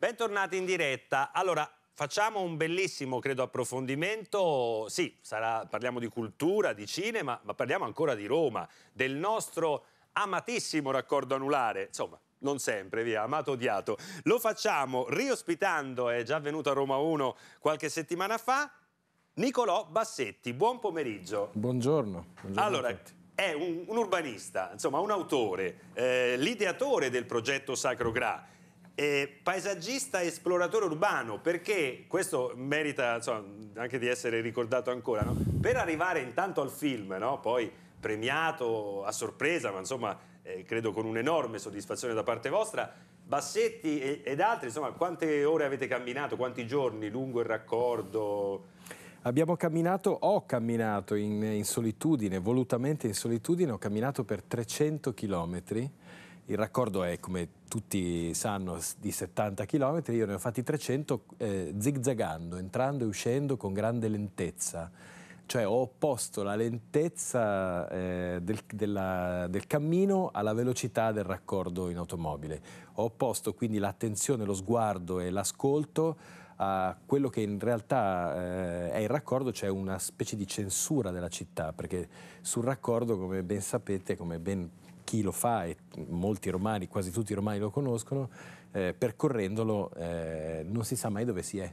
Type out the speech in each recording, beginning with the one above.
Bentornati in diretta. Allora, facciamo un bellissimo, credo, approfondimento. Sì, sarà, parliamo di cultura, di cinema, ma parliamo ancora di Roma, del nostro amatissimo raccordo anulare. Insomma, non sempre, via, amato odiato. Lo facciamo riospitando, è già venuto a Roma 1 qualche settimana fa, Nicolò Bassetti. Buon pomeriggio. Buongiorno. Buongiorno allora, è un, un, urbanista, insomma un autore, eh, l'ideatore del progetto Sacro Gra, eh, paesaggista e esploratore urbano, perché questo merita insomma, anche di essere ricordato ancora, no? per arrivare intanto al film, no? poi premiato a sorpresa, ma insomma eh, credo con un'enorme soddisfazione da parte vostra, Bassetti e, ed altri, insomma quante ore avete camminato, quanti giorni, lungo il raccordo? Abbiamo camminato, ho camminato in, in solitudine, volutamente in solitudine, ho camminato per 300 chilometri il raccordo è, come tutti sanno, di 70 km, io ne ho fatti 300 eh, zigzagando, entrando e uscendo con grande lentezza. Cioè ho opposto la lentezza eh, del, della, del cammino alla velocità del raccordo in automobile. Ho opposto quindi l'attenzione, lo sguardo e l'ascolto a quello che in realtà eh, è il raccordo, cioè una specie di censura della città, perché sul raccordo, come ben sapete, come ben chi lo fa, e molti romani, quasi tutti i romani lo conoscono, eh, percorrendolo eh, non si sa mai dove si è.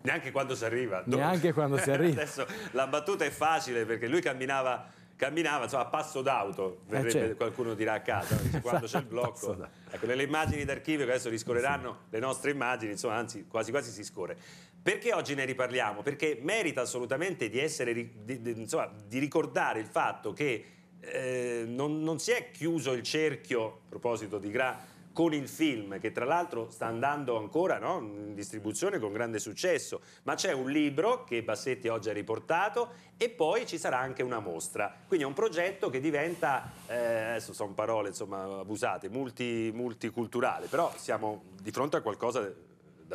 Neanche quando si arriva. Neanche quando si arriva. Adesso la battuta è facile perché lui camminava, camminava insomma, a passo d'auto, eh, verrebbe, eh, qualcuno dirà a casa, quando esatto, c'è il blocco. Ecco, nelle immagini d'archivio che adesso riscorreranno, sì. le nostre immagini, insomma, anzi quasi quasi si scorre. Perché oggi ne riparliamo? Perché merita assolutamente di essere, di, di, insomma, di ricordare il fatto che eh, non, non, si è chiuso il cerchio, a proposito di Gra, con il film, che tra l'altro sta andando ancora no? in distribuzione con grande successo, ma c'è un libro che Bassetti oggi ha riportato e poi ci sarà anche una mostra. Quindi è un progetto che diventa, eh, adesso sono parole insomma, abusate, multi, multiculturale, però siamo di fronte a qualcosa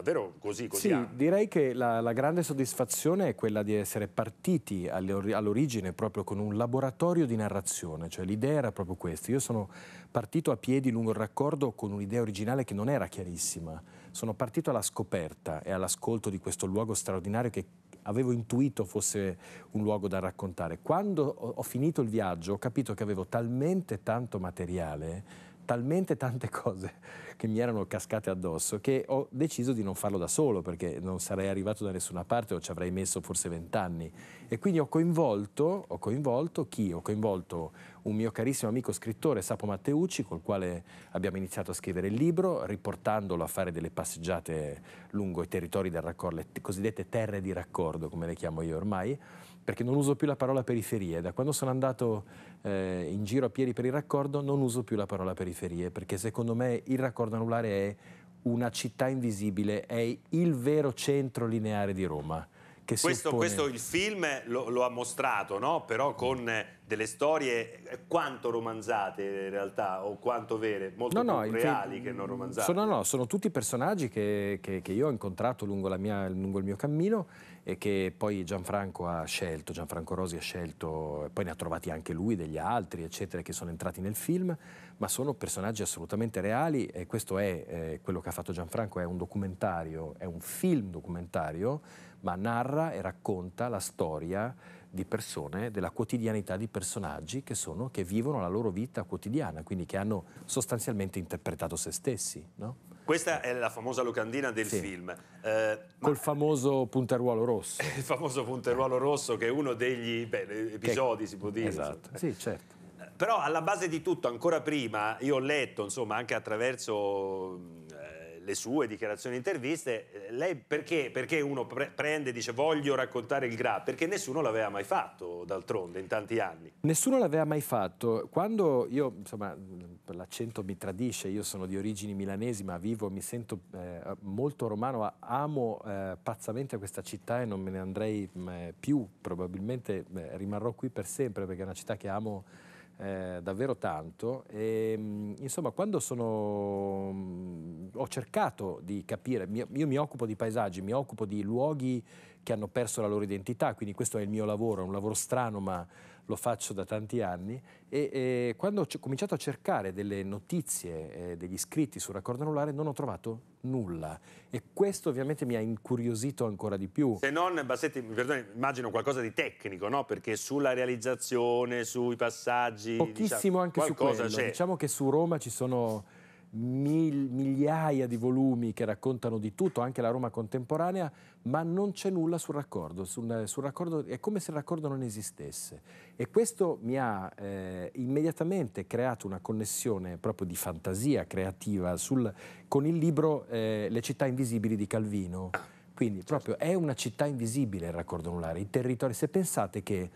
davvero così, così Sì, ampio. direi che la, la, grande soddisfazione è quella di essere partiti all'origine proprio con un laboratorio di narrazione, cioè l'idea era proprio questa. Io sono partito a piedi lungo il raccordo con un'idea originale che non era chiarissima. Sono partito alla scoperta e all'ascolto di questo luogo straordinario che avevo intuito fosse un luogo da raccontare. Quando ho finito il viaggio ho capito che avevo talmente tanto materiale, talmente tante cose che mi erano cascate addosso, che ho deciso di non farlo da solo perché non sarei arrivato da nessuna parte o ci avrei messo forse vent'anni. E quindi ho coinvolto, ho coinvolto chi? Ho coinvolto un mio carissimo amico scrittore, Sapo Matteucci, col quale abbiamo iniziato a scrivere il libro, riportandolo a fare delle passeggiate lungo i territori del raccordo, le cosiddette terre di raccordo, come le chiamo io ormai perché non uso più la parola periferie. Da quando sono andato eh, in giro a piedi per il raccordo non uso più la parola periferie, perché secondo me il raccordo anulare è una città invisibile, è il vero centro lineare di Roma. Questo, questo, il film lo, lo ha mostrato, no? però con eh, delle storie eh, quanto romanzate eh, in realtà, o quanto vere, molto no, no, reali che non romanzate. Sono, no, sono tutti personaggi che, che, che io ho incontrato lungo, mia, lungo il mio cammino e che poi Gianfranco ha scelto, Gianfranco Rosi ha scelto, poi ne ha trovati anche lui, degli altri, eccetera, che sono entrati nel film, ma sono personaggi assolutamente reali e questo è eh, quello che ha fatto Gianfranco, è un documentario, è un film documentario, ma narra e racconta la storia di persone, della quotidianità di personaggi che, sono, che vivono la loro vita quotidiana, quindi che hanno sostanzialmente interpretato se stessi. No? Questa è la famosa locandina del sì. film. Eh, Col ma... famoso punteruolo rosso. Il famoso punteruolo rosso che è uno degli beh, episodi, che... si può dire. Esatto, sì, certo. Però alla base di tutto, ancora prima, io ho letto, insomma, anche attraverso eh, le sue dichiarazioni e interviste, eh, lei perché, perché uno pre- prende e dice voglio raccontare il Gra? Perché nessuno l'aveva mai fatto, d'altronde, in tanti anni. Nessuno l'aveva mai fatto. Quando io, insomma l'accento mi tradisce, io sono di origini milanesi ma vivo, mi sento eh, molto romano, amo eh, pazzamente questa città e non me ne andrei mh, mm, eh, più, probabilmente mh, eh, rimarrò qui per sempre perché è una città che amo eh, davvero tanto e mh, mm, insomma quando sono mm, ho cercato di capire mio, io mi occupo di paesaggi mi occupo di luoghi che hanno perso la loro identità quindi questo è il mio lavoro è un lavoro strano ma lo faccio da tanti anni e, e quando ho cominciato a cercare delle notizie, eh, degli scritti sul raccordo anulare non ho trovato nulla e questo ovviamente mi ha incuriosito ancora di più. Se non, Bassetti, mi immagino qualcosa di tecnico, no? Perché sulla realizzazione, sui passaggi... Diciamo, Pochissimo diciamo, anche su quello, c'è. diciamo che su Roma ci sono mil, migliaia di volumi che raccontano di tutto, anche la Roma contemporanea, ma non c'è nulla sul raccordo, sul, sul raccordo è come se il raccordo non esistesse. E questo mi ha eh, immediatamente creato una connessione proprio di fantasia creativa sul, con il libro eh, Le città invisibili di Calvino. Quindi proprio è una città invisibile il raccordo anulare, i territori. Se pensate che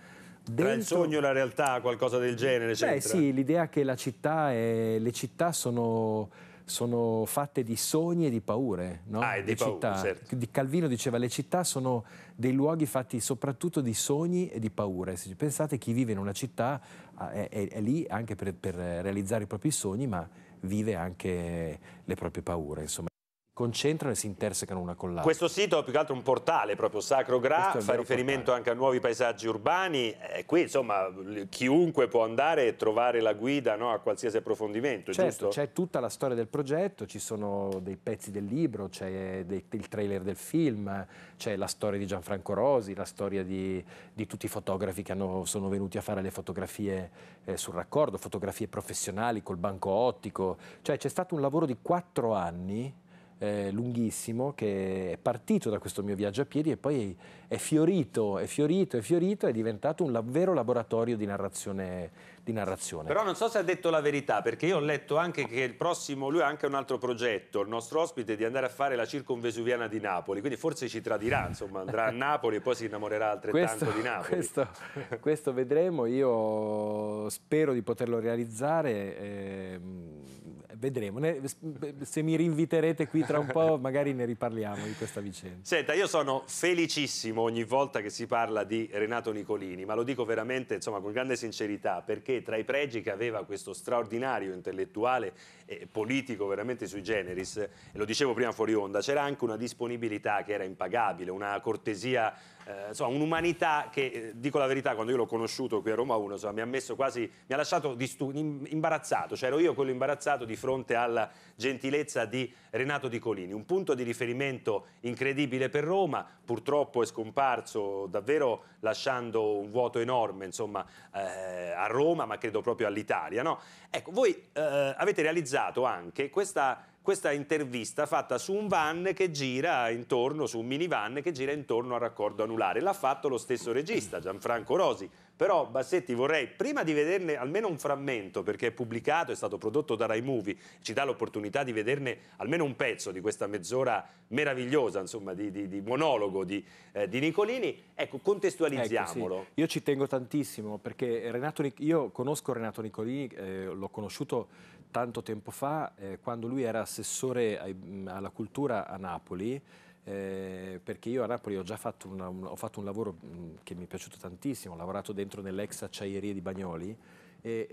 Dentro... Tra il sogno e la realtà, qualcosa del genere? Beh sì, l'idea che la città è... le città sono, sono fatte di sogni e di paure. No? Ah, e di paure, certo. Calvino diceva che le città sono dei luoghi fatti soprattutto di sogni e di paure. pensate chi vive in una città ah, è, è, è lì anche per, per realizzare i propri sogni, ma vive anche le proprie paure. Insomma concentrano e si intersecano una con l'altra. Questo sito è più che altro un portale proprio Sacro Gra, fa riferimento portale. anche a nuovi paesaggi urbani. Eh, qui insomma chiunque può andare e trovare la guida no, a qualsiasi approfondimento. Certo, c'è tutta la storia del progetto, ci sono dei pezzi del libro, c'è il trailer del film, c'è la storia di Gianfranco Rosi, la storia di, di tutti i fotografi che hanno, sono venuti a fare le fotografie eh, sul raccordo, fotografie professionali col banco ottico. Cioè c'è stato un lavoro di quattro anni eh, lunghissimo che è partito da questo mio viaggio a piedi e poi è fiorito, è fiorito, è fiorito, è diventato un vero laboratorio di narrazione, di narrazione. Però non so se ha detto la verità, perché io ho letto anche che il prossimo, lui ha anche un altro progetto, il nostro ospite, è di andare a fare la circonvesuviana di Napoli, quindi forse ci tradirà, insomma, andrà a Napoli e poi si innamorerà altrettanto questo, di Napoli. Questo, questo, vedremo, io spero di poterlo realizzare. Eh, vedremo. Se mi rinviterete qui tra un po', magari ne riparliamo di questa vicenda. Senta, io sono felicissimo benissimo ogni volta che si parla di Renato Nicolini, ma lo dico veramente insomma, con grande sincerità, perché tra i pregi che aveva questo straordinario intellettuale e politico veramente sui generis, e lo dicevo prima fuori onda, c'era anche una disponibilità che era impagabile, una cortesia eh, insomma, un'umanità che, eh, dico la verità, quando io l'ho conosciuto qui a Roma 1, insomma, mi ha messo quasi, mi ha lasciato imbarazzato, cioè ero io quello imbarazzato di fronte alla gentilezza di Renato Di Colini, un punto di riferimento incredibile per Roma, purtroppo è scomparso davvero lasciando un vuoto enorme insomma, eh, a Roma, ma credo proprio all'Italia. No? Ecco, voi eh, avete realizzato anche questa questa intervista fatta su un van che gira intorno, su un minivan che gira intorno al raccordo anulare. L'ha fatto lo stesso regista, Gianfranco Rosi. Però Bassetti vorrei, prima di vederne almeno un frammento, perché è pubblicato, è stato prodotto da Rai Movie, ci dà l'opportunità di vederne almeno un pezzo di questa mezz'ora meravigliosa, insomma, di, di, di monologo di, eh, di, Nicolini. Ecco, contestualizziamolo. Ecco, sì. Io ci tengo tantissimo, perché Renato, io conosco Renato Nicolini, eh, l'ho conosciuto tanto tempo fa, eh, quando lui era assessore ai, mm, alla cultura a Napoli, eh, perché io a Napoli ho già fatto, una, un, ho fatto un lavoro mh, mm, che mi è piaciuto tantissimo, ho lavorato dentro nell'ex acciaierie di Bagnoli e,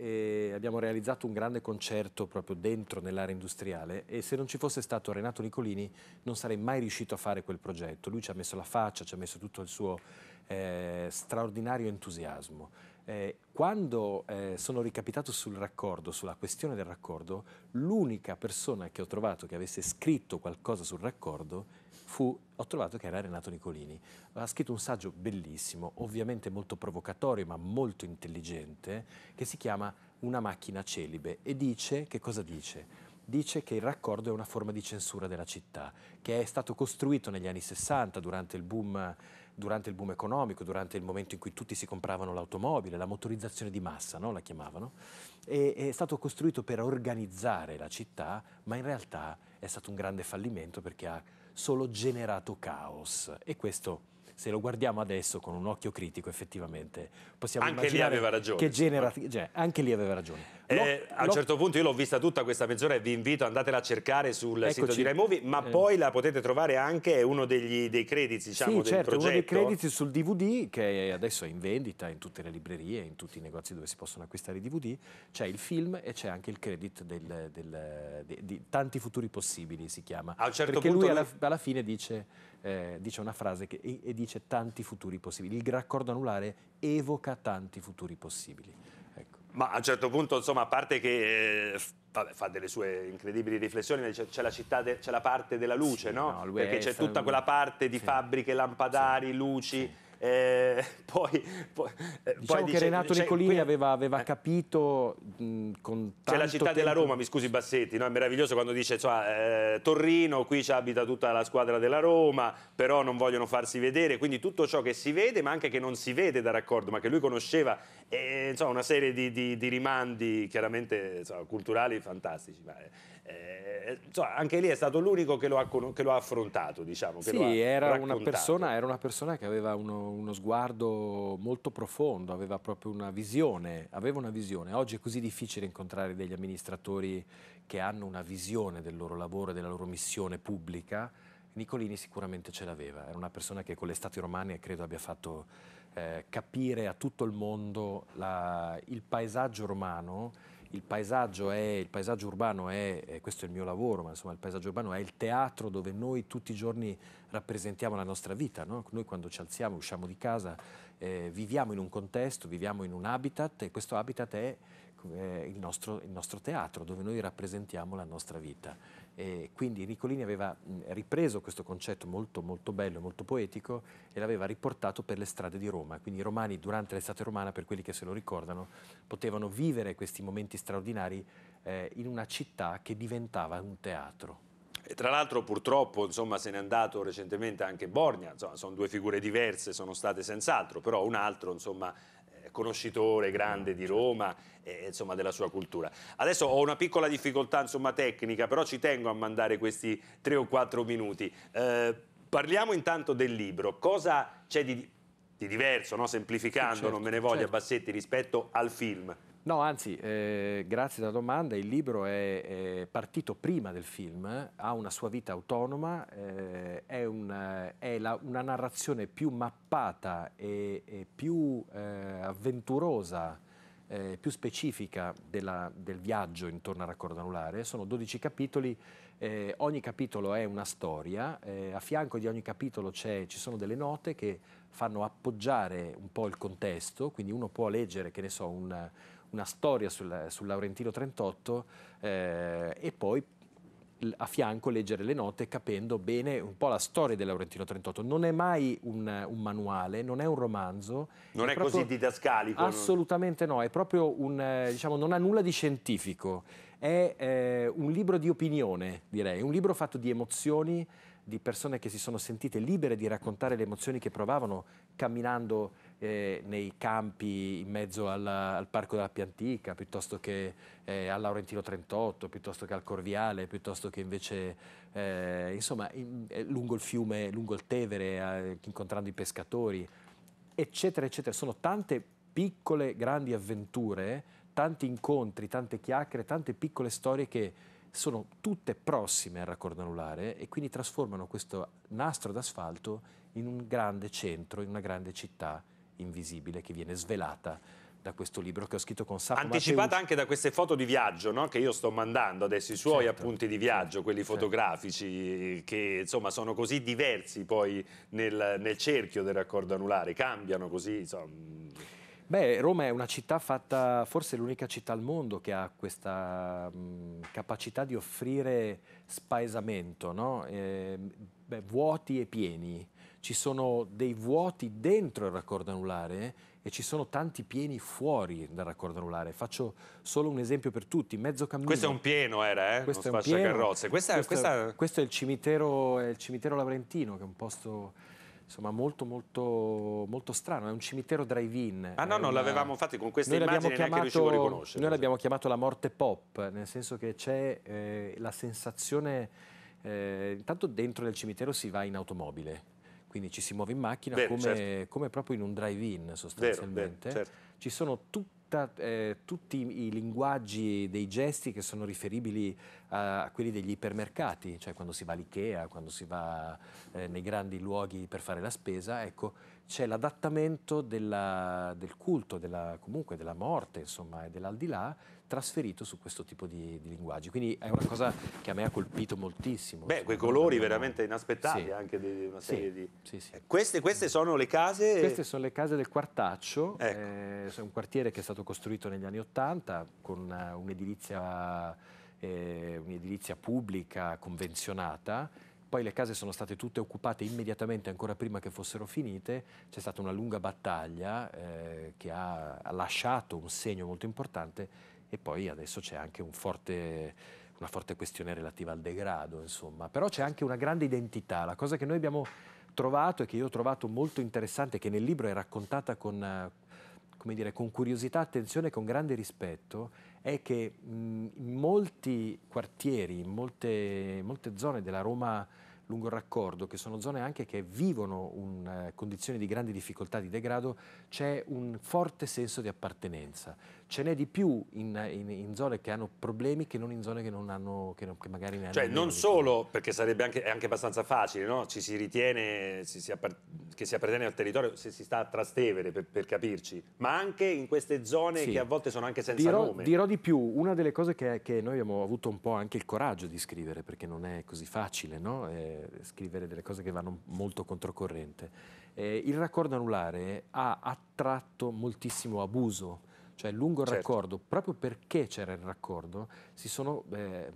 e abbiamo realizzato un grande concerto proprio dentro nell'area industriale e se non ci fosse stato Renato Nicolini non sarei mai riuscito a fare quel progetto, lui ci ha messo la faccia, ci ha messo tutto il suo eh, straordinario entusiasmo. Eh, quando eh, sono ricapitato sul raccordo, sulla questione del raccordo, l'unica persona che ho trovato che avesse scritto qualcosa sul raccordo fu, ho trovato che era Renato Nicolini. Ha scritto un saggio bellissimo, ovviamente molto provocatorio ma molto intelligente, che si chiama Una macchina celibe e dice, che cosa dice? dice che il raccordo è una forma di censura della città, che è stato costruito negli anni 60 durante il boom, durante il boom economico, durante il momento in cui tutti si compravano l'automobile, la motorizzazione di massa, no? la chiamavano, e, è stato costruito per organizzare la città, ma in realtà è stato un grande fallimento perché ha solo generato caos e questo se lo guardiamo adesso con un occhio critico effettivamente possiamo anche lì aveva ragione. Che genera... Cioè, anche lì aveva ragione. Eh, a un certo punto io l'ho vista tutta questa mezz'ora e vi invito andatela a cercare sul Eccoci. sito di Rai Movie, ma eh. poi la potete trovare anche, è uno degli, dei credits diciamo, sì, del certo, progetto. uno dei credits sul DVD che adesso è in vendita in tutte le librerie, in tutti i negozi dove si possono acquistare i DVD, c'è il film e c'è anche il credit del, del, di, di, Tanti futuri possibili si chiama. A un certo Perché punto lui alla, alla fine dice eh, dice una frase che, e, e, dice tanti futuri possibili. Il raccordo anulare evoca tanti futuri possibili. Ecco. Ma a un certo punto, insomma, a parte che... Eh, fa delle sue incredibili riflessioni, c'è, la, de, la parte della luce, sì, no? no Perché c'è tutta quella parte di sì. fabbriche, lampadari, sì. luci eh, eh, poi, poi, diciamo poi dice, che Renato cioè, Nicolini aveva, aveva eh, capito mh, con C'è la città tempo... della Roma, mi scusi Bassetti, no? è meraviglioso quando dice cioè, eh, Torrino, qui ci abita tutta la squadra della Roma, però non vogliono farsi vedere, quindi tutto ciò che si vede ma anche che non si vede da raccordo, ma che lui conosceva, eh, insomma, una serie di, di, di rimandi chiaramente insomma, culturali fantastici. Ma, eh, eh, insomma, anche lì è stato l'unico che lo ha, che lo ha affrontato, diciamo. Che sì, ha era, una persona, era, una persona, che aveva uno, uno, sguardo molto profondo, aveva proprio una visione, aveva una visione. Oggi è così difficile incontrare degli amministratori che hanno una visione del loro lavoro e della loro missione pubblica. Nicolini sicuramente ce l'aveva, era una persona che con le Stati Romane credo abbia fatto eh, capire a tutto il mondo la, il paesaggio romano il paesaggio, è, il paesaggio urbano è, questo è il mio lavoro, ma insomma il paesaggio urbano è il teatro dove noi tutti i giorni rappresentiamo la nostra vita, no? noi quando ci alziamo, usciamo di casa, eh, viviamo in un contesto, viviamo in un habitat e questo habitat è eh, il, nostro, il nostro teatro dove noi rappresentiamo la nostra vita e quindi Nicolini aveva ripreso questo concetto molto, molto bello, molto poetico e l'aveva riportato per le strade di Roma. Quindi i romani durante l'estate romana, per quelli che se lo ricordano, potevano vivere questi momenti straordinari eh, in una città che diventava un teatro. E tra l'altro purtroppo insomma, se n'è andato recentemente anche Borgna, insomma, sono due figure diverse, sono state senz'altro, però un altro insomma, conoscitore grande di Roma e insomma, della sua cultura. Adesso ho una piccola difficoltà insomma, tecnica, però ci tengo a mandare questi tre o quattro minuti. Eh, parliamo intanto del libro. Cosa c'è di, di diverso, no? semplificando, certo, non me ne voglia certo. Bassetti, rispetto al film? No, anzi, eh, grazie della domanda, il libro è, è, partito prima del film, ha una sua vita autonoma, eh, è, un, è la, una narrazione più mappata e, e più eh, avventurosa, eh, più specifica della, del viaggio intorno al raccordo anulare. Sono 12 capitoli, eh, ogni capitolo è una storia, eh, a fianco di ogni capitolo ci sono delle note che fanno appoggiare un po' il contesto, quindi uno può leggere, che ne so, un una storia sul, sul Laurentino 38 eh, e poi a fianco leggere le note capendo bene un po' la storia del Laurentino 38. Non è mai un, un manuale, non è un romanzo. Non è, è proprio, così didascalico? Assolutamente no, è proprio un, eh, diciamo, non ha nulla di scientifico, è eh, un libro di opinione, direi, un libro fatto di emozioni, di persone che si sono sentite libere di raccontare le emozioni che provavano camminando eh, nei campi in mezzo alla, al Parco della Piantica, piuttosto che eh, al Laurentino 38, piuttosto che al Corviale, piuttosto che invece eh, insomma, in, eh, lungo il fiume, lungo il Tevere, incontrando i pescatori, eccetera, eccetera. Sono tante piccole, grandi avventure, tanti incontri, tante chiacchiere, tante piccole storie che sono tutte prossime al raccordo anulare e quindi trasformano questo nastro d'asfalto in un grande centro, in una grande città invisibile che viene svelata da questo libro che ho scritto con Sacco Anticipata Matteucci. anche da queste foto di viaggio no? che io sto mandando adesso, i suoi certo, appunti di viaggio, certo, quelli certo. fotografici, certo. che insomma sono così diversi poi nel, nel cerchio del raccordo anulare, cambiano così. Insomma. Beh, Roma è una città fatta, forse l'unica città al mondo che ha questa mh, capacità di offrire spaesamento, no? eh, beh, vuoti e pieni ci sono dei vuoti dentro il raccordo anulare e ci sono tanti pieni fuori dal raccordo anulare. Faccio solo un esempio per tutti, mezzo cammino. Questo è un pieno era, eh? Questo non è un pieno. Questa, questo, questa... questo è, il cimitero, è il cimitero lavrentino, che è un posto insomma molto molto molto strano è un cimitero drive-in ah no no una... l'avevamo fatto con questa noi immagine chiamato, neanche riuscivo a riconoscere noi l'abbiamo chiamato la morte pop nel senso che c'è eh, la sensazione eh, intanto dentro del cimitero si va in automobile quindi ci si muove in macchina Bene, come, certo. come, proprio in un drive-in sostanzialmente. Vero, certo. Ci sono tutti eh, tutti i linguaggi dei gesti che sono riferibili a, a quelli degli ipermercati, cioè quando si va all'Ikea, quando si va eh, nei grandi luoghi per fare la spesa, ecco, c'è l'adattamento del culto, della, comunque della morte, insomma, e dell'aldilà trasferito su questo tipo di, di, linguaggi. Quindi è una cosa che a me ha colpito moltissimo. Beh, quei colori abbiamo... veramente inaspettati sì. anche di una serie sì. di... Sì, sì. Eh, queste, queste, sono le case... Queste sono le case del Quartaccio, ecco. eh, è un quartiere che è stato costruito negli anni Ottanta con eh, un'edilizia eh, un pubblica convenzionata poi le case sono state tutte occupate immediatamente ancora prima che fossero finite, c'è stata una lunga battaglia eh, che ha lasciato un segno molto importante e poi adesso c'è anche un forte, una forte questione relativa al degrado, insomma. Però c'è anche una grande identità, la cosa che noi abbiamo trovato e che io ho trovato molto interessante, che nel libro è raccontata con, dire, con curiosità, attenzione e con grande rispetto, è che in molti quartieri, in molte, molte zone della Roma lungo il raccordo, che sono zone anche che vivono un, uh, condizioni di grande difficoltà, di degrado, c'è un forte senso di appartenenza ce n'è di più in, in, in, zone che hanno problemi che non in zone che non hanno, che, non, che magari ne hanno Cioè non problemi. solo, perché sarebbe anche, anche abbastanza facile, no? ci si ritiene si, si che si appartiene al territorio se si sta a Trastevere, per, per capirci, ma anche in queste zone sì. che a volte sono anche senza dirò, nome. Dirò di più, una delle cose che, che, noi abbiamo avuto un po' anche il coraggio di scrivere, perché non è così facile no? eh, scrivere delle cose che vanno molto controcorrente, eh, il raccordo anulare ha attratto moltissimo abuso cioè lungo il certo. raccordo, proprio perché c'era il raccordo, si sono eh,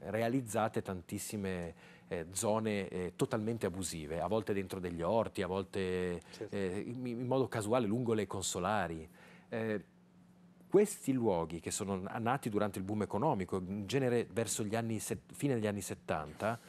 realizzate tantissime eh, zone eh, totalmente abusive, a volte dentro degli orti, a volte certo. in, in, modo casuale lungo le consolari eh, questi luoghi che sono nati durante il boom economico, in genere verso gli anni fine degli anni 70,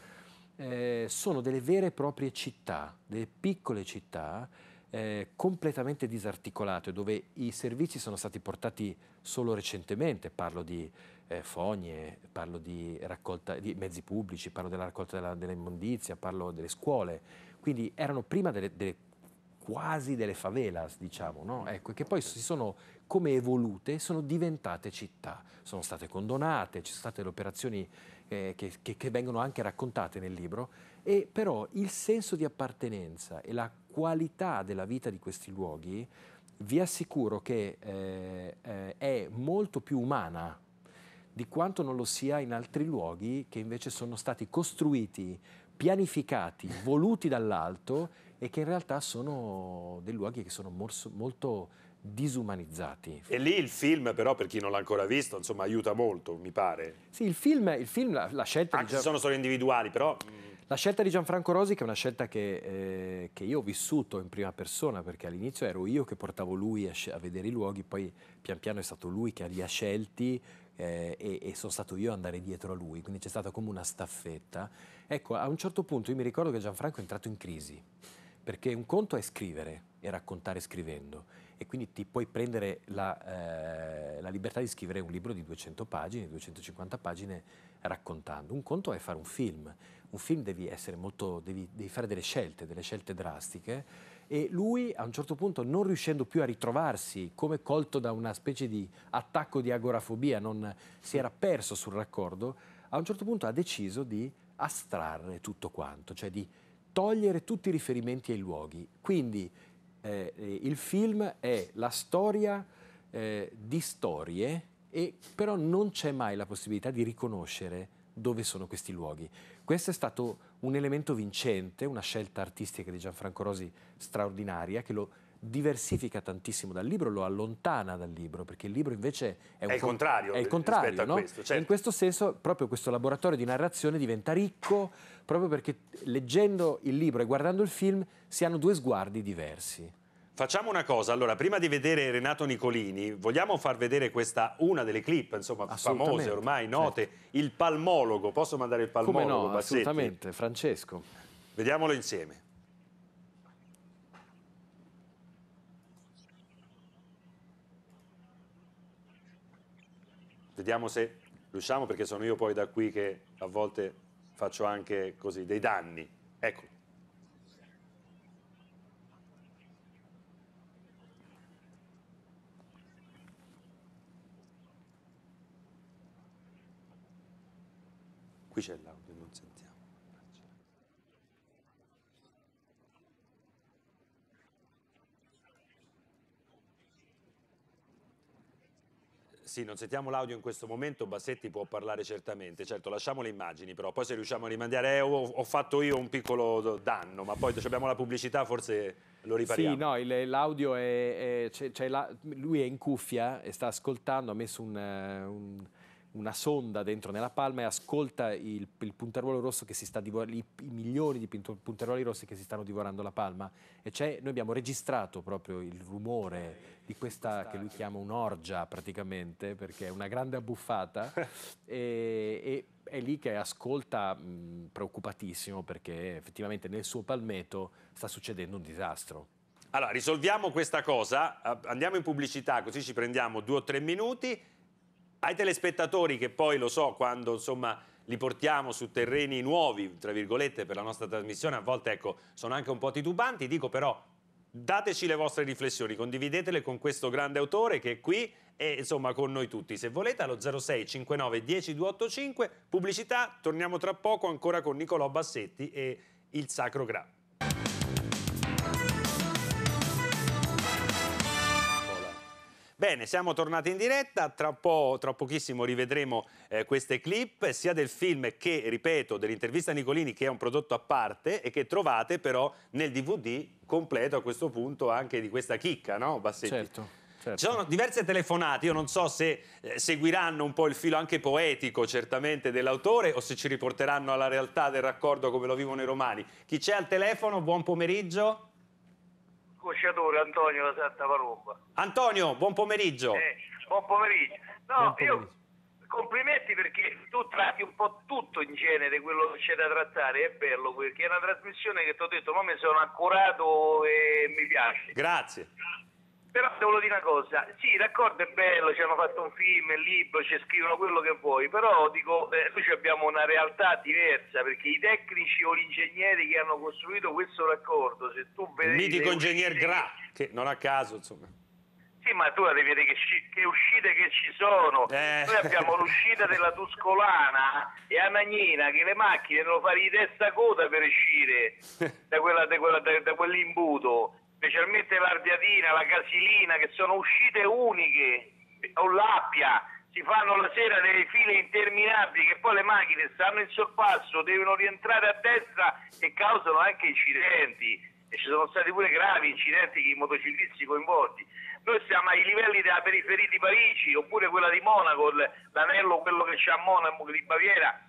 eh, sono delle vere e proprie città, delle piccole città eh, completamente disarticolato e dove i servizi sono stati portati solo recentemente, parlo di eh, fogne, parlo di, raccolta, di mezzi pubblici, parlo della raccolta dell'immondizia, parlo delle scuole, quindi erano prima delle, delle quasi delle favelas, diciamo, no? ecco, che poi si sono come evolute, sono diventate città, sono state condonate, ci sono state le operazioni eh, che, che, che vengono anche raccontate nel libro e però il senso di appartenenza e la qualità della vita di questi luoghi vi assicuro che eh, eh, è molto più umana di quanto non lo sia in altri luoghi che invece sono stati costruiti, pianificati, voluti dall'alto e che in realtà sono dei luoghi che sono morso, molto disumanizzati. E lì il film però, per chi non l'ha ancora visto, insomma aiuta molto, mi pare. Sì, il film, il film la, la, scelta... Anche di... se sono solo individuali, però... Mm, la scelta di Gianfranco Rosi, che è una scelta che, eh, che io ho vissuto in prima persona, perché all'inizio ero io che portavo lui a, a, vedere i luoghi, poi pian piano è stato lui che li ha scelti eh, e, e, sono stato io ad andare dietro a lui, quindi c'è stata come una staffetta. Ecco, a un certo punto io mi ricordo che Gianfranco è entrato in crisi, perché un conto è scrivere e raccontare scrivendo, e quindi ti puoi prendere la, eh, la libertà di scrivere un libro di 200 pagine, 250 pagine raccontando. Un conto è fare un film un film devi essere molto, devi, devi fare delle scelte, delle scelte drastiche e lui a un certo punto non riuscendo più a ritrovarsi come colto da una specie di attacco di agorafobia, non, si era perso sul raccordo, a un certo punto ha deciso di astrarre tutto quanto, cioè di togliere tutti i riferimenti ai luoghi. Quindi eh, eh il film è la storia eh, di storie e però non c'è mai la possibilità di riconoscere dove sono questi luoghi. Questo è stato un elemento vincente, una scelta artistica di Gianfranco Rosi straordinaria che lo diversifica tantissimo dal libro, lo allontana dal libro, perché il libro invece è, un è il contrario. È il contrario, no? questo, certo. In questo senso proprio questo laboratorio di narrazione diventa ricco proprio perché leggendo il libro e guardando il film si hanno due sguardi diversi. Facciamo una cosa, allora prima di vedere Renato Nicolini, vogliamo far vedere questa, una delle clip, insomma, famose ormai, note, certo. il palmologo, posso mandare il palmologo? Come no, Bassetti? assolutamente, Francesco. Vediamolo insieme. Vediamo se riusciamo, perché sono io poi da qui che a volte faccio anche così, dei danni. Eccolo. Qui c'è l'audio, non sentiamo. Sì, non sentiamo l'audio in questo momento, Bassetti può parlare certamente, certo lasciamo le immagini però, poi se riusciamo a rimandare, eh, ho, ho, fatto io un piccolo danno, ma poi abbiamo la pubblicità forse lo ripariamo. Sì, no, l'audio è, è, è, la, lui è in cuffia e sta ascoltando, ha messo un, eh, un una sonda dentro nella palma e ascolta il, il puntaruolo rosso che si sta divorando, i, i, milioni di punteruoli rossi che si stanno divorando la palma. E c'è, noi abbiamo registrato proprio il rumore di questa che lui chiama un'orgia praticamente, perché è una grande abbuffata, e, e è lì che ascolta mh, preoccupatissimo perché effettivamente nel suo palmetto sta succedendo un disastro. Allora, risolviamo questa cosa, andiamo in pubblicità così ci prendiamo due o tre minuti ai telespettatori che poi lo so quando insomma li portiamo su terreni nuovi, tra virgolette, per la nostra trasmissione, a volte ecco, sono anche un po' titubanti, dico però dateci le vostre riflessioni, condividetele con questo grande autore che è qui e insomma con noi tutti. Se volete allo 06 59 10 285, pubblicità, torniamo tra poco ancora con Nicolò Bassetti e il Sacro Gra. Bene, siamo tornati in diretta, tra, po', tra pochissimo rivedremo eh, queste clip sia del film che, ripeto, dell'intervista a Nicolini che è un prodotto a parte e che trovate però nel DVD completo a questo punto anche di questa chicca, no Bassetti? Certo. Certo. Ci sono diverse telefonate, io non so se eh, seguiranno un po' il filo anche poetico certamente dell'autore o se ci riporteranno alla realtà del raccordo come lo vivono i romani. Chi c'è al telefono, buon pomeriggio cosciatore Antonio da Santa Palomba. Antonio, buon pomeriggio. Eh, buon pomeriggio. No, buon pomeriggio. io complimenti perché tu tratti un po' tutto in genere quello che c'è da trattare, è bello perché è una trasmissione che ti ho detto, ma mi sono accurato e mi piace. Grazie però devo dire una cosa, sì, l'accordo è bello, ci hanno fatto un film, il libro, ci scrivono quello che vuoi, però dico, eh, noi abbiamo una realtà diversa perché i tecnici o gli ingegneri che hanno costruito questo raccordo, se tu vedete... Il mitico ingegner uscite, Gra, che non a caso, insomma. Sì, ma tu la devi vedere che, che, uscite che ci sono. Eh. Noi abbiamo l'uscita della Tuscolana e Anagnina che le macchine devono fare di testa a coda per uscire da, quella, da, quella, da, da quell'imbuto specialmente l'ardiatina, la casilina, che sono uscite uniche, o l'appia, si fanno la sera delle file interminabili che poi le macchine stanno in sorpasso, devono rientrare a destra e causano anche incidenti. E ci sono stati pure gravi incidenti con i motociclisti coinvolti. Noi siamo ai livelli della periferia di Parigi, oppure quella di Monaco, l'anello quello che c'è a Monaco di Baviera.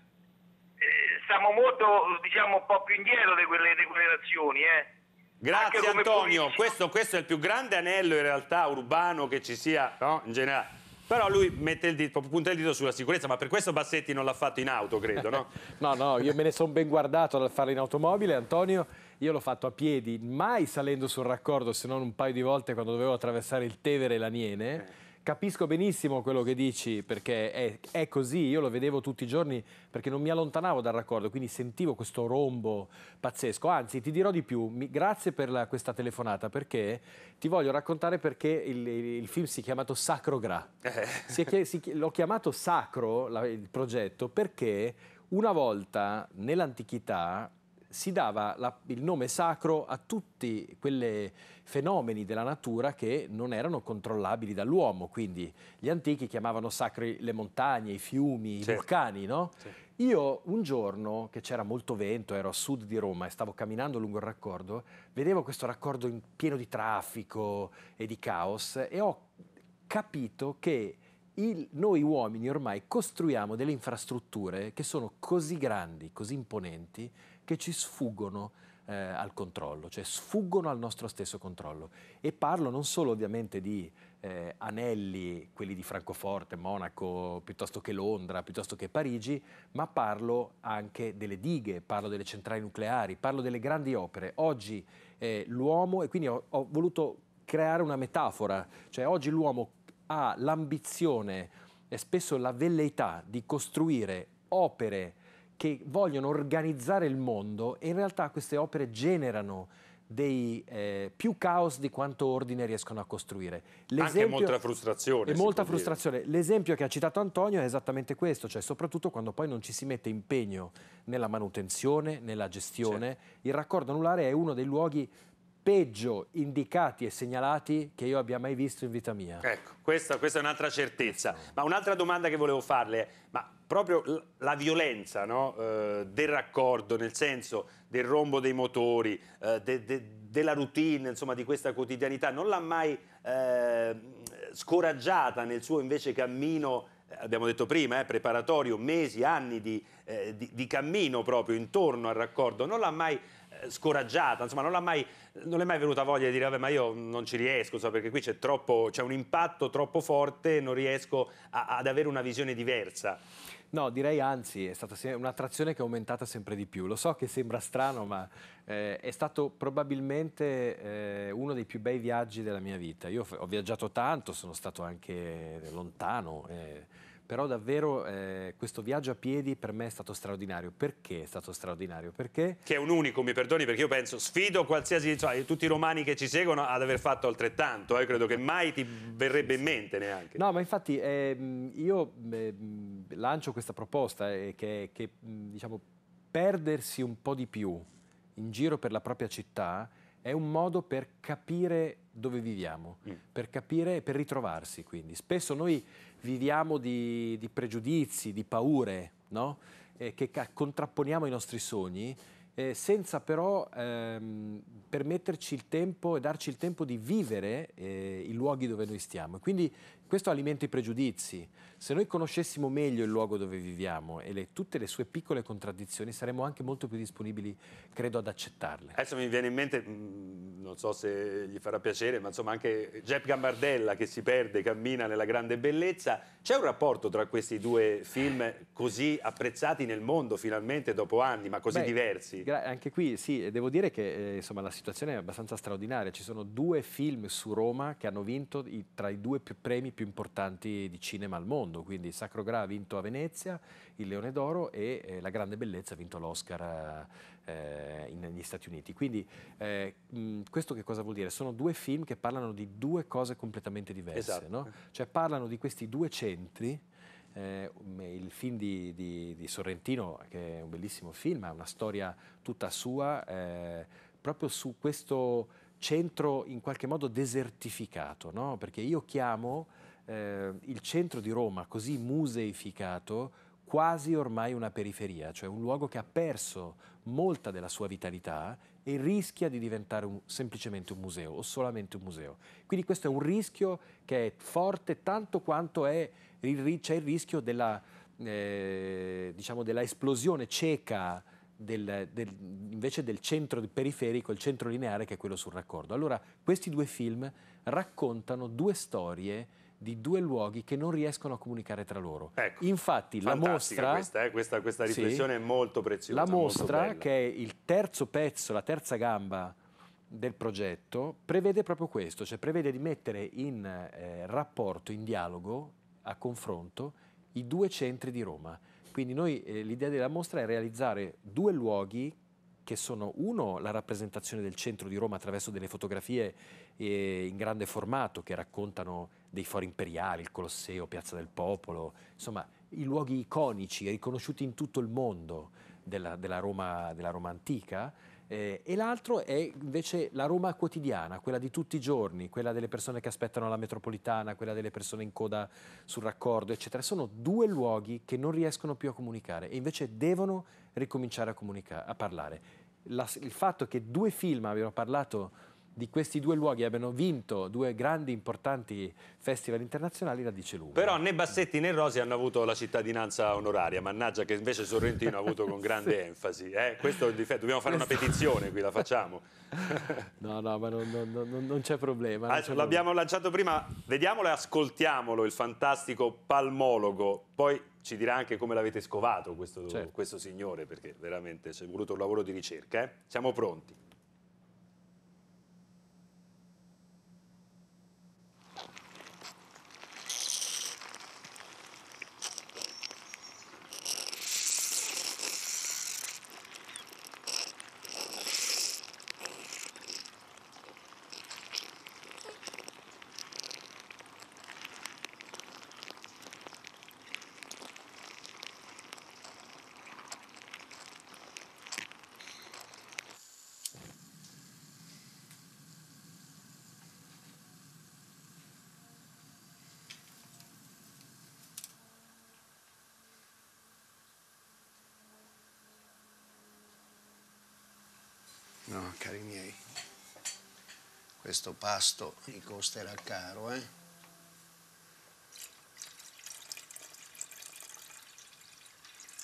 Eh, siamo molto, diciamo, un po' più indietro di quelle, di quelle nazioni, eh. Grazie Antonio, questo, questo è il più grande anello in realtà urbano che ci sia no? in generale. Però lui mette il dito, punta il dito sulla sicurezza, ma per questo Bassetti non l'ha fatto in auto, credo, no? no, no, io me ne sono ben guardato dal farlo in automobile, Antonio. Io l'ho fatto a piedi, mai salendo sul raccordo, se non un paio di volte quando dovevo attraversare il Tevere e l'Aniene. Eh. Capisco benissimo quello che dici perché è, è, così, io lo vedevo tutti i giorni perché non mi allontanavo dal raccordo, quindi sentivo questo rombo pazzesco. Anzi, ti dirò di più, mi, grazie per la, questa telefonata perché ti voglio raccontare perché il, il, il film si è chiamato Sacro Gra. Eh. l'ho chiamato Sacro, la, il progetto, perché una volta nell'antichità si dava la, il nome sacro a tutti quei fenomeni della natura che non erano controllabili dall'uomo, quindi gli antichi chiamavano sacri le montagne, i fiumi, certo. i vulcani, no? Certo. Io un giorno, che c'era molto vento, ero a sud di Roma e stavo camminando lungo il raccordo, vedevo questo raccordo pieno di traffico e di caos e ho capito che il, noi uomini ormai costruiamo delle infrastrutture che sono così grandi, così imponenti, che ci sfuggono eh, al controllo, cioè sfuggono al nostro stesso controllo. E parlo non solo ovviamente di eh, anelli, quelli di Francoforte, Monaco, piuttosto che Londra, piuttosto che Parigi, ma parlo anche delle dighe, parlo delle centrali nucleari, parlo delle grandi opere. Oggi eh, l'uomo, e quindi ho, ho voluto creare una metafora, cioè oggi l'uomo ha l'ambizione e spesso la velleità di costruire opere che vogliono organizzare il mondo e in realtà queste opere generano dei, eh, più caos di quanto ordine riescono a costruire. Anche molta frustrazione. E molta frustrazione. L'esempio che ha citato Antonio è esattamente questo, cioè soprattutto quando poi non ci si mette impegno nella manutenzione, nella gestione. Certo. Il raccordo anulare è uno dei luoghi peggio indicati e segnalati che io abbia mai visto in vita mia. Ecco, questa, questa è un'altra certezza. Ma un'altra domanda che volevo farle, ma proprio la violenza no? eh, del raccordo, nel senso del rombo dei motori, eh, de, de, della routine, insomma, di questa quotidianità, non l'ha mai eh, scoraggiata nel suo invece cammino, eh, abbiamo detto prima, eh, preparatorio, mesi, anni di, eh, di, di, cammino proprio intorno al raccordo, non l'ha mai scoraggiata, insomma, non, mai, non, è mai venuta voglia di dire vabbè ma io non ci riesco, so, perché qui c'è, troppo, c'è un impatto troppo forte, non riesco a, ad avere una visione diversa. No, direi anzi, è stata un'attrazione che è aumentata sempre di più. Lo so che sembra strano, ma eh, è stato probabilmente eh, uno dei più bei viaggi della mia vita. Io ho viaggiato tanto, sono stato anche lontano. Eh, però davvero eh, questo viaggio a piedi per me è stato straordinario. Perché è stato straordinario? Perché... Che è un unico, mi perdoni, perché io penso, sfido qualsiasi, cioè, tutti i romani che ci seguono ad aver fatto altrettanto, eh, credo che mai ti verrebbe in mente neanche. No, ma infatti eh, io ehm, lancio questa proposta eh, che, che diciamo, perdersi un po' di più in giro per la propria città è un modo per capire dove viviamo, mm. per capire e per ritrovarsi. Quindi spesso noi viviamo di, di pregiudizi, di paure, no? eh, che contrapponiamo ai nostri sogni. Eh, senza però ehm, permetterci il tempo e darci il tempo di vivere eh, i luoghi dove noi stiamo. Quindi questo alimenta i pregiudizi. Se noi conoscessimo meglio il luogo dove viviamo e le, tutte le sue piccole contraddizioni, saremmo anche molto più disponibili, credo, ad accettarle. Adesso mi viene in mente, mm, non so se gli farà piacere, ma insomma anche Jep Gambardella che si perde, cammina nella grande bellezza. C'è un rapporto tra questi due film così apprezzati nel mondo finalmente dopo anni, ma così Beh, diversi? Anche qui sì, devo dire che eh, insomma, la situazione è abbastanza straordinaria. Ci sono due film su Roma che hanno vinto i, tra i due più premi più importanti di cinema al mondo, quindi Sacro Gra ha vinto a Venezia il Leone d'Oro e eh, La Grande Bellezza ha vinto l'Oscar eh, eh negli Stati Uniti. Quindi eh, mh, questo che cosa vuol dire? Sono due film che parlano di due cose completamente diverse, esatto. no? cioè parlano di questi due centri eh, il film di, di, di, Sorrentino, che è un bellissimo film, ha una storia tutta sua, eh, proprio su questo centro in qualche modo desertificato, no? perché io chiamo eh, il centro di Roma, così museificato, quasi ormai una periferia, cioè un luogo che ha perso molta della sua vitalità e rischia di diventare un, semplicemente un museo o solamente un museo. Quindi questo è un rischio che è forte tanto quanto c'è il, il rischio della, eh, diciamo della esplosione cieca del, del, invece del centro periferico, il centro lineare che è quello sul raccordo. Allora questi due film raccontano due storie di due luoghi che non riescono a comunicare tra loro. Ecco, Infatti la mostra... Questa, eh? questa, questa riflessione sì, è molto preziosa. La mostra, che è il terzo pezzo, la terza gamba del progetto, prevede proprio questo, cioè prevede di mettere in eh, rapporto, in dialogo, a confronto, i due centri di Roma. Quindi noi, eh, l'idea della mostra è realizzare due luoghi che sono uno la rappresentazione del centro di Roma attraverso delle fotografie eh, in grande formato che raccontano dei fori imperiali, il Colosseo, Piazza del Popolo, insomma i luoghi iconici riconosciuti in tutto il mondo della, della, Roma, della Roma, antica. Eh, e l'altro è invece la Roma quotidiana, quella di tutti i giorni, quella delle persone che aspettano la metropolitana, quella delle persone in coda sul raccordo, eccetera. Sono due luoghi che non riescono più a comunicare e invece devono ricominciare a, a parlare. La, il fatto che due film abbiano parlato di questi due luoghi abbiano vinto due grandi importanti festival internazionali la dice lunga. Però né Bassetti né Rosi hanno avuto la cittadinanza onoraria, mannaggia che invece Sorrentino ha avuto con grande sì. enfasi. Eh? Questo è il difetto, dobbiamo fare una petizione qui, la facciamo. no, no, ma non, non, non, non c'è problema. Ah, l'abbiamo lanciato prima, vediamolo e ascoltiamolo, il fantastico palmologo, poi ci dirà anche come l'avete scovato questo, certo. questo signore, perché veramente ci è voluto un lavoro di ricerca. Eh? Siamo pronti. pasto gli costerà caro, eh?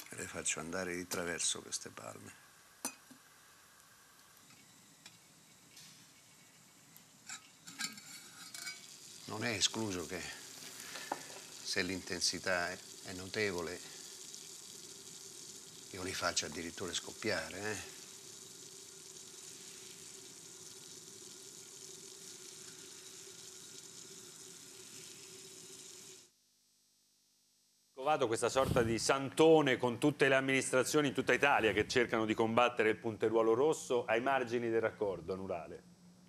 Le faccio andare di traverso queste palme. Non è escluso che se l'intensità è notevole io li faccio addirittura scoppiare, eh? Covato questa sorta di santone con tutte le amministrazioni in tutta Italia che cercano di combattere il punteruolo rosso ai margini del raccordo anulare.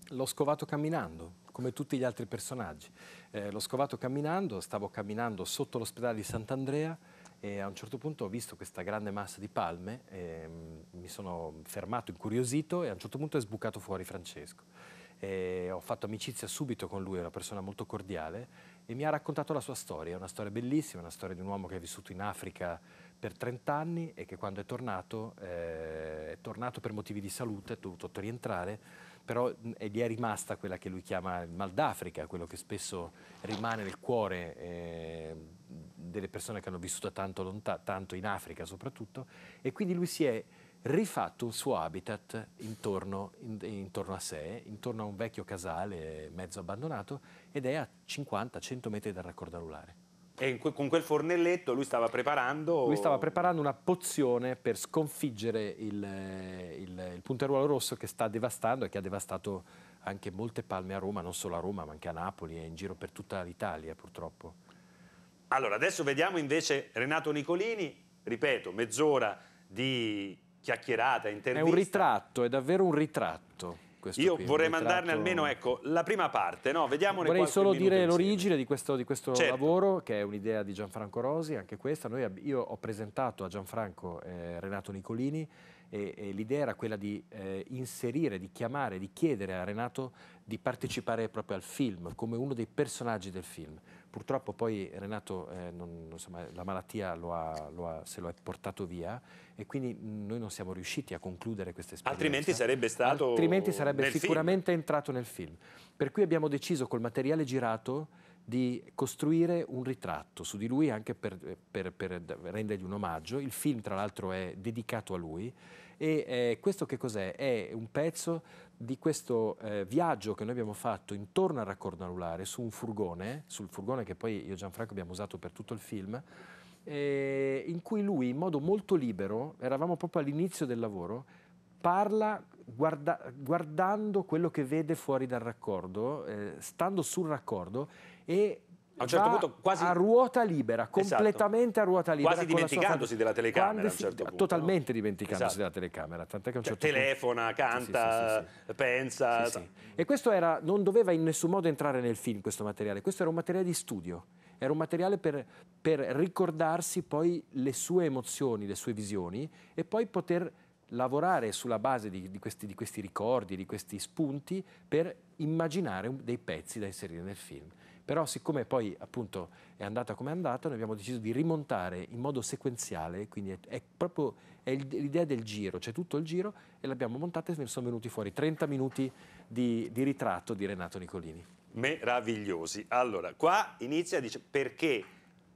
L'ho scovato camminando, come tutti gli altri personaggi. Eh, l'ho scovato camminando, stavo camminando sotto l'ospedale di Sant'Andrea e a un certo punto ho visto questa grande massa di palme, ehm, mi sono fermato incuriosito e a un certo punto è sbucato fuori Francesco. E ho fatto amicizia subito con lui, è una persona molto cordiale e mi ha raccontato la sua storia, una storia bellissima, una storia di un uomo che ha vissuto in Africa per 30 anni e che quando è tornato, eh, è tornato per motivi di salute, è dovuto rientrare, però gli è rimasta quella che lui chiama il mal d'Africa, quello che spesso rimane nel cuore eh, delle persone che hanno vissuto tanto, tanto in Africa soprattutto, e quindi lui si è rifatto un suo habitat intorno, in, intorno, a sé, intorno a un vecchio casale mezzo abbandonato ed è a 50-100 metri dal raccordo anulare. E que con quel fornelletto lui stava preparando? Lui stava preparando una pozione per sconfiggere il, il, il punteruolo rosso che sta devastando e che ha devastato anche molte palme a Roma, non solo a Roma ma anche a Napoli e in giro per tutta l'Italia purtroppo. Allora adesso vediamo invece Renato Nicolini, ripeto, mezz'ora di chiacchierata, intervista. È un ritratto, è davvero un ritratto. Io film, vorrei ritratto... mandarne almeno ecco, la prima parte, no? vediamone Vorrei solo dire l'origine di questo, di questo certo. lavoro, che è un'idea di Gianfranco Rosi, anche questa. Noi, io ho presentato a Gianfranco eh, Renato Nicolini e, e l'idea era quella di eh, inserire, di chiamare, di chiedere a Renato di partecipare proprio al film, come uno dei personaggi del film purtroppo poi Renato eh, non, insomma, la malattia lo ha, lo ha, se lo è portato via e quindi noi non siamo riusciti a concludere questa esperienza. Altrimenti sarebbe stato Altrimenti sarebbe sicuramente film. entrato nel film. Per cui abbiamo deciso col materiale girato di costruire un ritratto su di lui anche per, per, per rendergli un omaggio. Il film tra l'altro è dedicato a lui e eh, questo che cos'è? È un pezzo di questo eh, viaggio che noi abbiamo fatto intorno al raccordo anulare su un furgone, sul furgone che poi io e Gianfranco abbiamo usato per tutto il film, eh, in cui lui in modo molto libero, eravamo proprio all'inizio del lavoro, parla guarda, guardando quello che vede fuori dal raccordo, eh, stando sul raccordo e a un certo punto quasi... a ruota libera, esatto. completamente esatto. a ruota libera. Quasi dimenticandosi della telecamera si... certo punto, Totalmente no? dimenticandosi esatto. della telecamera, tant'è che a un cioè, certo cioè, punto... Telefona, canta, sì, sì, pensa... E questo era, non doveva in nessun modo entrare nel film questo materiale, questo era un materiale di studio era un materiale per, per, ricordarsi poi le sue emozioni, le sue visioni e poi poter lavorare sulla base di, di, questi, di questi ricordi, di questi spunti per immaginare dei pezzi da inserire nel film. Però siccome poi appunto è andata come è andata, noi abbiamo deciso di rimontare in modo sequenziale, quindi è, è proprio l'idea del giro, c'è cioè tutto il giro e l'abbiamo montata e ne sono venuti fuori 30 minuti di, di ritratto di Renato Nicolini. Meravigliosi. Allora, qua inizia, dice perché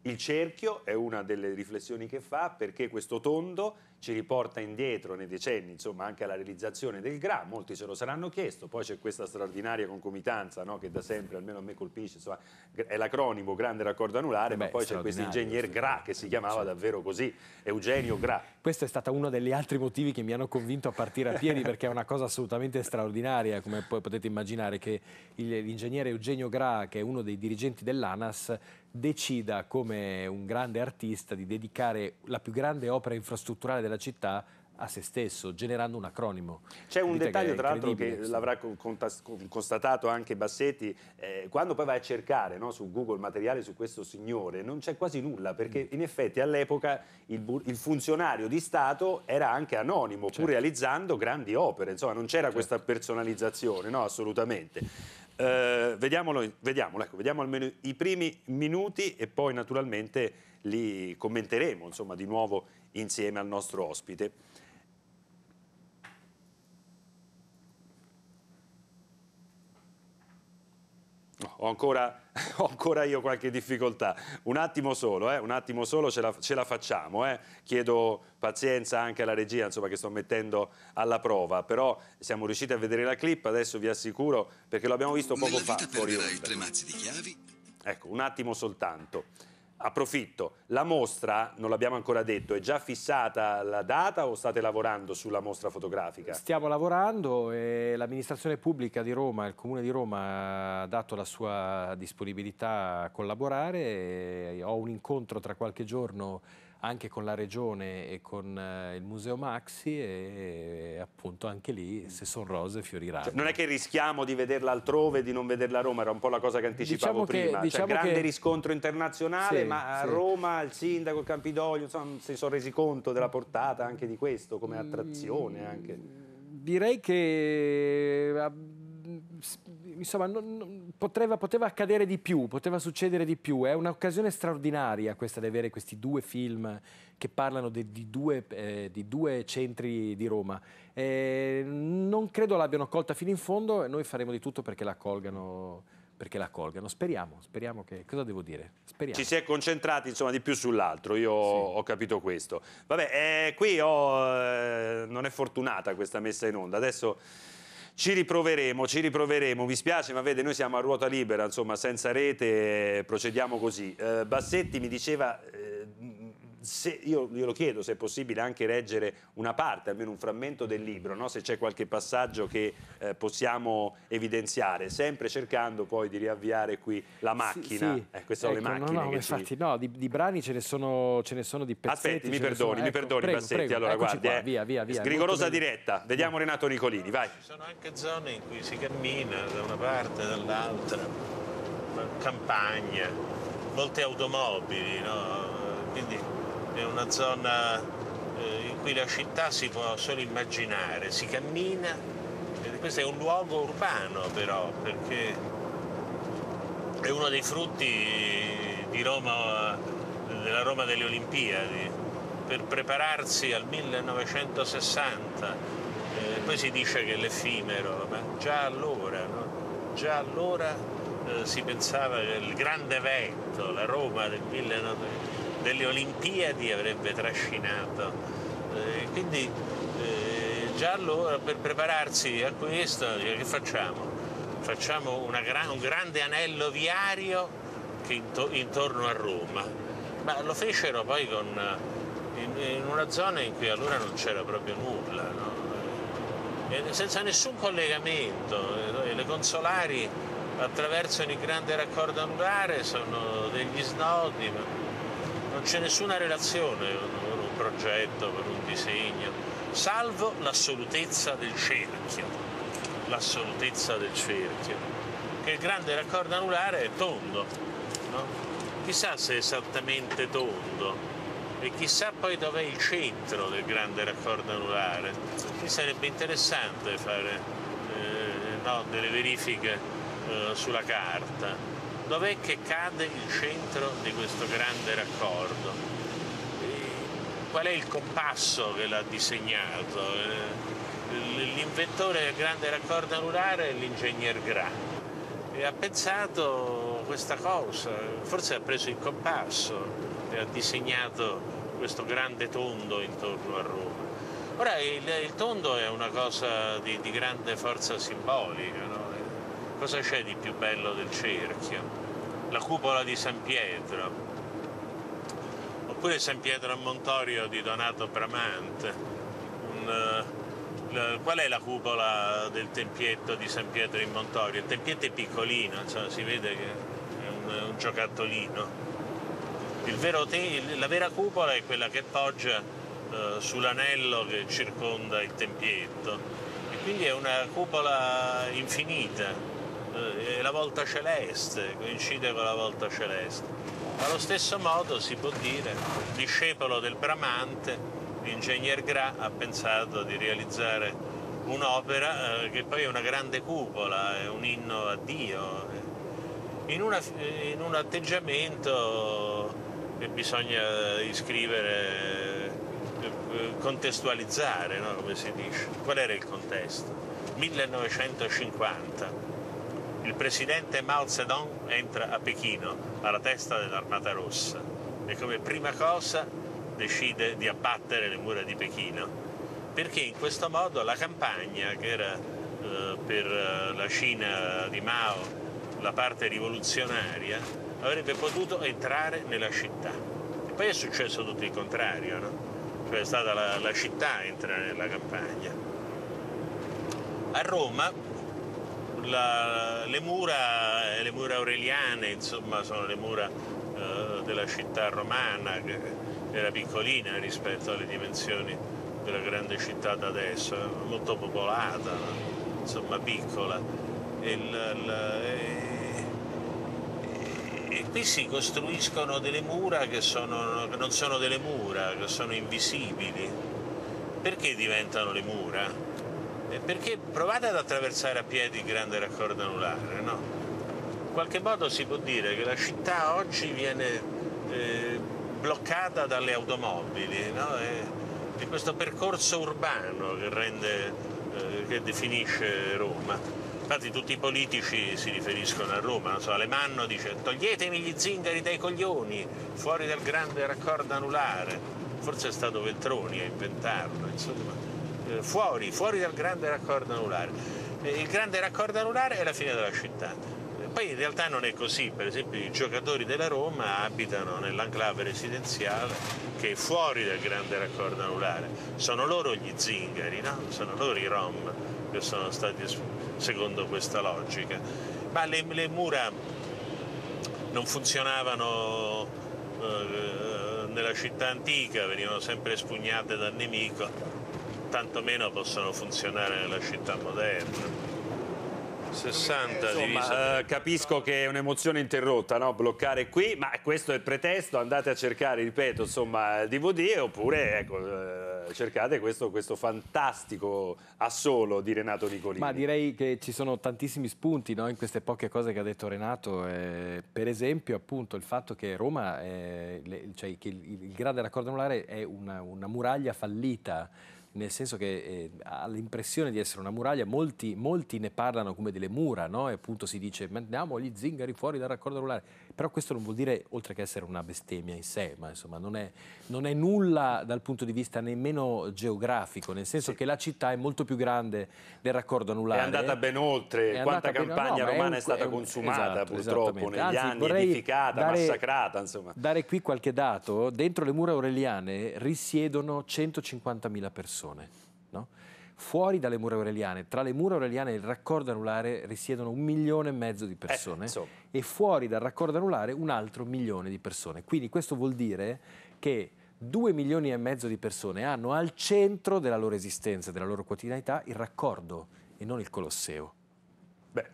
il cerchio è una delle riflessioni che fa, perché questo tondo ci riporta indietro nei decenni, insomma, anche alla realizzazione del GRA, molti se lo saranno chiesto, poi c'è questa straordinaria concomitanza no, che da sempre, almeno a me colpisce, insomma, è l'acronimo grande raccordo anulare, Beh, ma poi c'è questo ingegner GRA che si chiamava certo. davvero così, Eugenio GRA. Questo è stato uno degli altri motivi che mi hanno convinto a partire a piedi perché è una cosa assolutamente straordinaria, come poi potete immaginare che l'ingegnere Eugenio Gra, che è uno dei dirigenti dell'ANAS, decida come un grande artista di dedicare la più grande opera infrastrutturale della città a se stesso, generando un acronimo. C'è un Dite dettaglio, tra l'altro, che l'avrà constatato anche Bassetti, eh, quando poi vai a cercare no, su Google materiale su questo signore, non c'è quasi nulla, perché mm. in effetti all'epoca il, il, funzionario di Stato era anche anonimo, certo. pur realizzando grandi opere, insomma non c'era certo. questa personalizzazione, no, assolutamente. Eh, vediamolo, vediamolo, ecco, vediamo almeno i primi minuti e poi naturalmente li commenteremo insomma, di nuovo insieme al nostro ospite. Ho ancora, ho ancora, io qualche difficoltà. Un attimo solo, eh? un attimo solo ce la, ce la facciamo. Eh? Chiedo pazienza anche alla regia, insomma, che sto mettendo alla prova. Però siamo riusciti a vedere la clip, adesso vi assicuro, perché l'abbiamo visto poco Nella fa. Fuori tre mazzi di chiavi. Ecco, un attimo soltanto. Approfitto, la mostra, non l'abbiamo ancora detto, è già fissata la data o state lavorando sulla mostra fotografica? Stiamo lavorando e l'amministrazione pubblica di Roma, il Comune di Roma ha dato la sua disponibilità a collaborare, ho un incontro tra qualche giorno anche con la regione e con eh, il museo Maxi e, e, appunto anche lì se sono rose fioriranno. Cioè, non è che rischiamo di vederla altrove, di non vederla a Roma, era un po' la cosa che anticipavo diciamo prima, che, cioè, diciamo cioè, grande che... riscontro internazionale, sì, ma a sì. Roma il sindaco, il Campidoglio, insomma, si sono resi conto della portata anche di questo come mm, attrazione. Anche. Direi che eh, insomma, non, poteva, poteva, accadere di più, poteva succedere di più. È un'occasione straordinaria questa di avere questi due film che parlano di, di, due, eh, di due, centri di Roma. Eh, non credo l'abbiano colta fino in fondo e noi faremo di tutto perché la colgano perché la colgano. Speriamo, speriamo che... Cosa devo dire? Speriamo. Ci si è concentrati insomma di più sull'altro, io sì. ho capito questo. Vabbè, eh, qui ho, eh, non è fortunata questa messa in onda, adesso ci riproveremo, ci riproveremo. Mi spiace, ma vede, noi siamo a ruota libera, insomma, senza rete, eh, procediamo così. Eh, Bassetti mi diceva eh, se, io glielo chiedo se è possibile anche leggere una parte, almeno un frammento del libro, no? se c'è qualche passaggio che eh, possiamo evidenziare, sempre cercando poi di riavviare qui la macchina. Sì, sì. Eh, queste ecco, sono le macchine. Ecco, no, no, infatti, ci... no di, di, brani ce ne sono, ce ne sono di pezzetti. Aspetti, mi perdoni, sono... mi ecco, perdoni prego, Bassetti, prego, allora guardi. Qua, eh. via, via, via, eh. Rigorosa diretta, vediamo Renato Nicolini, vai. Ci sono anche zone in cui si cammina da una parte e dall'altra, campagna, molte automobili, no? quindi è una zona eh, in cui la città si può solo immaginare, si cammina, questo è un luogo urbano però, perché è uno dei frutti di Roma, della Roma delle Olimpiadi, per prepararsi al 1960, eh, poi si dice che è l'effimero, ma già allora, no? già allora eh, si pensava che il grande evento, la Roma del 1960, delle Olimpiadi avrebbe trascinato. Eh, quindi eh, già allora per prepararsi a questo che facciamo? Facciamo gra- un grande anello viario into- intorno a Roma, ma lo fecero poi con, in, in, una zona in cui allora non c'era proprio nulla, no? Eh, senza nessun collegamento. Eh, le consolari attraversano il grande raccordo anulare, sono degli snodi, ma non c'è nessuna relazione con un progetto, con un disegno, salvo l'assolutezza del cerchio, l'assolutezza del cerchio, che il grande raccordo anulare è tondo, no? chissà se è esattamente tondo e chissà poi dov'è il centro del grande raccordo anulare, qui sarebbe interessante fare eh, no, delle verifiche eh, sulla carta dov'è che cade il centro di questo grande raccordo? qual è il compasso che l'ha disegnato? Eh, l'inventore del grande raccordo anulare è l'ingegner Gra e ha pensato questa cosa, forse ha preso il compasso e ha disegnato questo grande tondo intorno a Roma. Ora il, il tondo è una cosa di, di grande forza simbolica, no? Cosa c'è di più bello del cerchio? La cupola di San Pietro, oppure San Pietro a Montorio di Donato Bramante. Un, eh, la, qual è la cupola del tempietto di San Pietro in Montorio? Il tempietto è piccolino, insomma, cioè si vede che è un, un giocattolino. Te, la vera cupola è quella che poggia eh, sull'anello che circonda il tempietto e quindi è una cupola infinita è eh, la volta celeste, coincide con la volta celeste. Allo stesso modo si può dire, discepolo del Bramante, l'ingegner Gra ha pensato di realizzare un'opera eh, che poi è una grande cupola, è un inno a Dio, in, una, eh, in un atteggiamento che bisogna iscrivere, eh, contestualizzare, no? come si dice. Qual era il contesto? 1950 il presidente Mao Zedong entra a Pechino alla testa dell'Armata Rossa e come prima cosa decide di abbattere le mura di Pechino perché in questo modo la campagna che era eh, per eh, la Cina di Mao la parte rivoluzionaria avrebbe potuto entrare nella città e poi è successo tutto il contrario no? cioè è stata la, la città a entrare nella campagna a Roma la, le mura, eh, le mura aureliane, insomma, sono le mura eh, della città romana, che era piccolina rispetto alle dimensioni della grande città da adesso, eh, molto popolata, insomma, piccola. Il, la, eh, e, e, qui si costruiscono delle mura che, sono, che non sono delle mura, che sono invisibili. Perché diventano le mura? Eh, perché provate ad attraversare a piedi il grande raccordo anulare, no? In qualche modo si può dire che la città oggi viene eh, bloccata dalle automobili, no? E, di questo percorso urbano che, rende, eh, che definisce Roma. Infatti tutti i politici si riferiscono a Roma, so, Alemanno dice toglietemi gli zingari dai coglioni, fuori dal grande raccordo anulare, forse è stato Veltroni a inventarlo, insomma. Eh, fuori, fuori dal grande raccordo anulare. Eh, il grande raccordo anulare è la fine della città. Eh, poi in realtà non è così, per esempio i giocatori della Roma abitano nell'anclave residenziale che è fuori dal grande raccordo anulare. Sono loro gli zingari, no? sono loro i rom che sono stati secondo questa logica. Ma le, le mura non funzionavano eh, nella città antica, venivano sempre espugnate dal nemico tantomeno possono funzionare nella città moderna. 60 Insomma, eh, capisco che è un'emozione interrotta no? bloccare qui ma questo è il pretesto andate a cercare ripeto insomma il DVD oppure ecco, eh, cercate questo, questo, fantastico assolo di Renato Nicolini ma direi che ci sono tantissimi spunti no? in queste poche cose che ha detto Renato eh, per esempio appunto il fatto che Roma le, cioè che il, il grado dell'accordo anulare è una, una muraglia fallita nel senso che eh, ha l'impressione di essere una muraglia, molti, molti ne parlano come delle mura, no? e appunto si dice mandiamo gli zingari fuori dal raccordo rurale però questo non vuol dire, oltre che essere una bestemmia in sé, ma insomma non è, non è nulla dal punto di vista nemmeno geografico, nel senso sì. che la città è molto più grande del raccordo anulare. È andata ben oltre è quanta campagna no, romana è, un, è stata è un, consumata esatto, purtroppo negli Anzi, anni, edificata, dare, massacrata. Insomma. Dare qui qualche dato, dentro le mura aureliane risiedono 150.000 persone. No? fuori dalle mura aureliane. Tra le mura aureliane e il raccordo anulare risiedono un milione e mezzo di eh, persone eh, e fuori dal raccordo anulare un altro milione di persone. Quindi questo vuol dire che due milioni e mezzo di persone hanno al centro della loro esistenza, della loro quotidianità, il raccordo e non il Colosseo. Beh,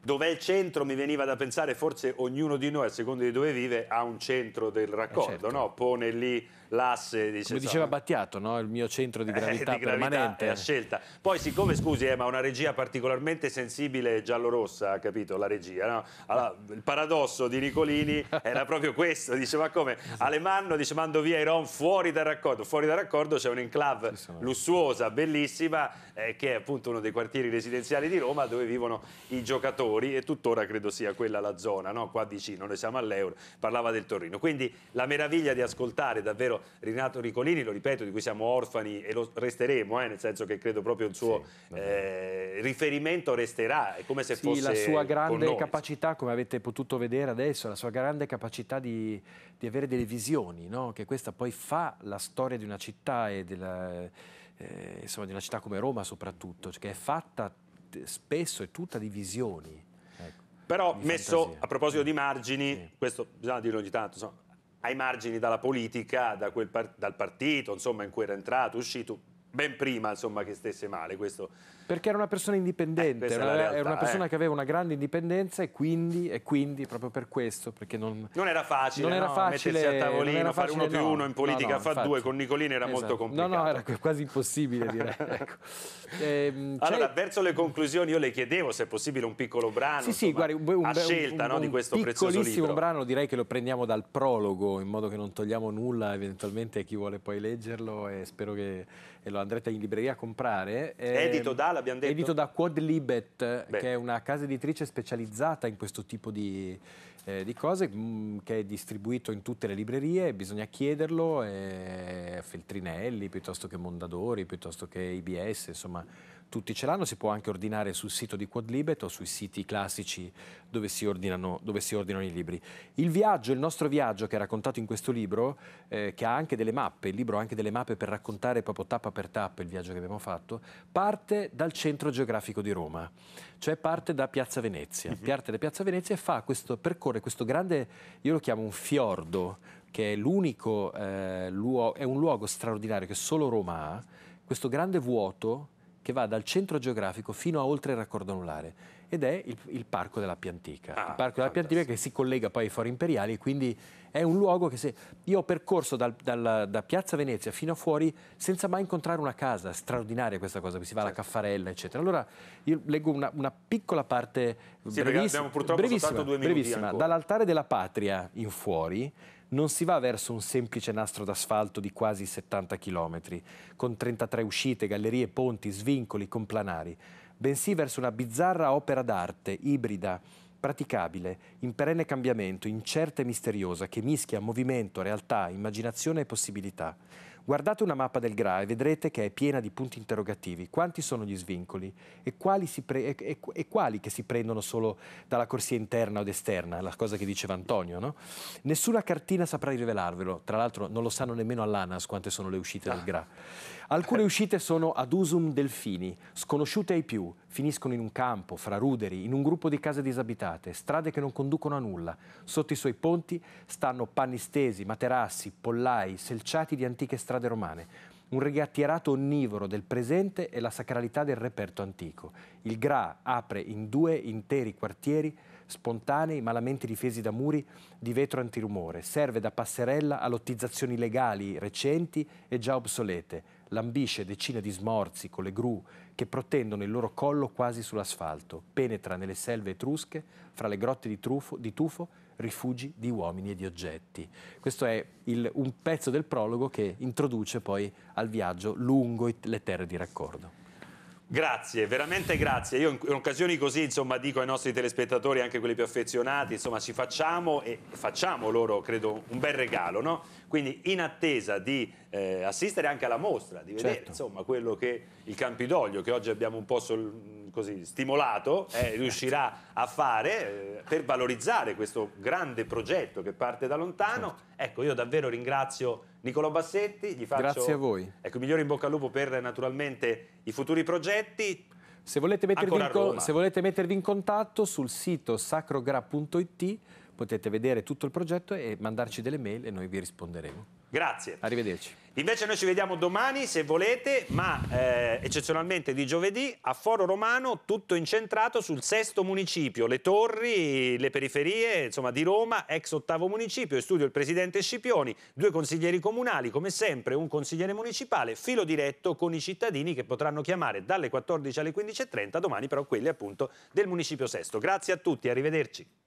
dov'è il centro? Mi veniva da pensare, forse ognuno di noi, a seconda di dove vive, ha un centro del raccordo, eh certo. no? Pone lì l'asse... Dice, Come diceva Battiato, no? il mio centro di eh, gravità, di gravità permanente. a scelta. Poi siccome, scusi, eh, ma una regia particolarmente sensibile giallo-rossa, capito, la regia, no? allora, il paradosso di Nicolini era proprio questo, diceva come Alemanno dice mando via i Ron fuori dal raccordo, fuori dal raccordo c'è un'enclave lussuosa, bellissima, eh, che è appunto uno dei quartieri residenziali di Roma dove vivono i giocatori e tuttora credo sia quella la zona, no? qua vicino, noi siamo all'Euro, parlava del Torino. Quindi la meraviglia di ascoltare davvero Rinato Ricolini, lo ripeto, di cui siamo orfani e lo resteremo, eh, nel senso che credo proprio il suo sì, eh, riferimento resterà, è come se sì, fosse la sua grande capacità, come avete potuto vedere adesso, la sua grande capacità di, di avere delle visioni, no? che questa poi fa la storia di una città e della, eh, insomma, di una città come Roma soprattutto, cioè che è fatta spesso e tutta di visioni. Ecco, Però messo, fantasia. a proposito di margini, questo bisogna dirlo ogni tanto, insomma, ai margini dalla politica, da par- dal partito, insomma, in cui era entrato, uscito, ben prima insomma, che stesse male. Questo... Perché era una persona eh, indipendente, eh, era, realtà, era, una persona eh. che aveva una grande indipendenza e quindi, e quindi proprio per questo, perché non, non era facile, non era no, facile mettersi a tavolino, facile, fare uno più uno in politica, no, fa infatti, due, con Nicolini era esatto. molto complicato. No, no, era quasi impossibile direi. ecco. ehm, allora, verso le conclusioni io le chiedevo se è possibile un piccolo brano sì, insomma, sì, guardi, un, a scelta un, un, di questo prezioso libro. Un piccolissimo brano, direi che lo prendiamo dal prologo, in modo che non togliamo nulla eventualmente a chi vuole poi leggerlo e spero che e lo andrete in libreria a comprare. È ehm, edito da, l'abbiamo detto? Edito da Quadlibet, Beh. che è una casa editrice specializzata in questo tipo di, eh, di cose, mh, mm, che è distribuito in tutte le librerie, bisogna chiederlo, eh, Feltrinelli piuttosto che Mondadori, piuttosto che IBS, insomma tutti ce l'hanno, si può anche ordinare sul sito di Quadlibet o sui siti classici dove si, ordinano, dove si ordinano i libri. Il viaggio, il nostro viaggio che è raccontato in questo libro, eh, che ha anche delle mappe, il libro ha anche delle mappe per raccontare proprio tappa per tappa il viaggio che abbiamo fatto, parte dal centro geografico di Roma, cioè parte da Piazza Venezia. Uh-huh. Mhm. Parte da Piazza Venezia e fa questo, percorre questo grande, io lo chiamo un fiordo, che è l'unico, eh, luogo, è un luogo straordinario che solo Roma ha, questo grande vuoto che va dal centro geografico fino a oltre il raccordo anulare ed è il, il Parco della Piantica. Ah, il Parco della Piantica che si collega poi ai Fori Imperiali e quindi è un luogo che se io ho percorso dal, dal, da Piazza Venezia fino a fuori senza mai incontrare una casa, straordinaria questa cosa, che si va certo. alla Caffarella eccetera. Allora io leggo una, una piccola parte sì, brevissima, brevissima, brevissima dall'altare della patria in fuori non si va verso un semplice nastro d'asfalto di quasi 70 km, con 33 uscite, gallerie, ponti, svincoli, complanari, bensì verso una bizzarra opera d'arte, ibrida, praticabile, in perenne cambiamento, incerta e misteriosa, che mischia movimento, realtà, immaginazione e possibilità. Guardate una mappa del GRA e vedrete che è piena di punti interrogativi. Quanti sono gli svincoli e quali, pre- e- e quali che si prendono solo dalla corsia interna ed esterna, la cosa che diceva Antonio. No? Nessuna cartina saprà rivelarvelo, tra l'altro non lo sanno nemmeno all'ANAS quante sono le uscite ah. del GRA. Alcune uscite sono ad usum delfini, sconosciute ai più, finiscono in un campo, fra ruderi, in un gruppo di case disabitate, strade che non conducono a nulla. Sotto i suoi ponti stanno panni stesi, materassi, pollai, selciati di antiche strade romane un rigattierato onnivoro del presente e la sacralità del reperto antico. Il Gra apre in due interi quartieri spontanei, malamente difesi da muri di vetro antirumore. Serve da passerella a lottizzazioni legali recenti e già obsolete, lambisce decine di smorzi con le gru che protendono il loro collo quasi sull'asfalto, penetra nelle selve etrusche, fra le grotte di, trufo, di tufo, rifugi di uomini e di oggetti. Questo è il, un pezzo del prologo che introduce poi al viaggio lungo le terre di raccordo. Grazie, veramente grazie. Io in occasioni così insomma, dico ai nostri telespettatori, anche quelli più affezionati, insomma ci facciamo e facciamo loro, credo, un bel regalo, no? Quindi in attesa di eh, assistere anche alla mostra, di vedere certo. insomma, quello che il Campidoglio, che oggi abbiamo un po' sol, così, stimolato, eh, eh certo. riuscirà a fare eh, per valorizzare questo grande progetto che parte da lontano. Certo. Ecco, io davvero ringrazio Nicolò Bassetti, gli faccio Grazie a voi. Ecco, migliore in bocca al lupo per naturalmente i futuri progetti. Se volete, in, se volete mettervi in contatto sul sito sacrogra.it potete vedere tutto il progetto e mandarci delle mail e noi vi risponderemo. Grazie. Arrivederci. Invece noi ci vediamo domani se volete, ma eh, eccezionalmente di giovedì a Foro Romano, tutto incentrato sul sesto municipio, le torri, le periferie, insomma di Roma, ex ottavo municipio, in studio il presidente Scipioni, due consiglieri comunali, come sempre un consigliere municipale, filo diretto con i cittadini che potranno chiamare dalle 14 alle 15.30, domani però quelli appunto del municipio sesto. Grazie a tutti, arrivederci.